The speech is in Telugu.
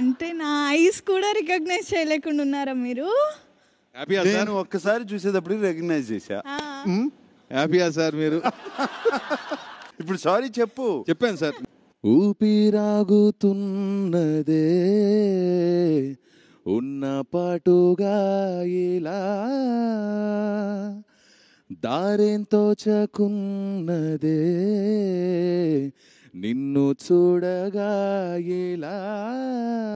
అంటే నా ఐస్ కూడా రికగ్నైజ్ చేయలేకుండా ఉన్నారా మీరు సార్ నేను ఒక్కసారి చూసేటప్పుడు రికగ్నైజ్ చేశా హ్యాపీయా సార్ మీరు ఇప్పుడు సారీ చెప్పు చెప్పాను సార్ ఊపిరాగుతున్నదే ఉన్న పాటుగా ఇలా దారేంతో చకున్నదే నిన్ను చూడగా ఎలా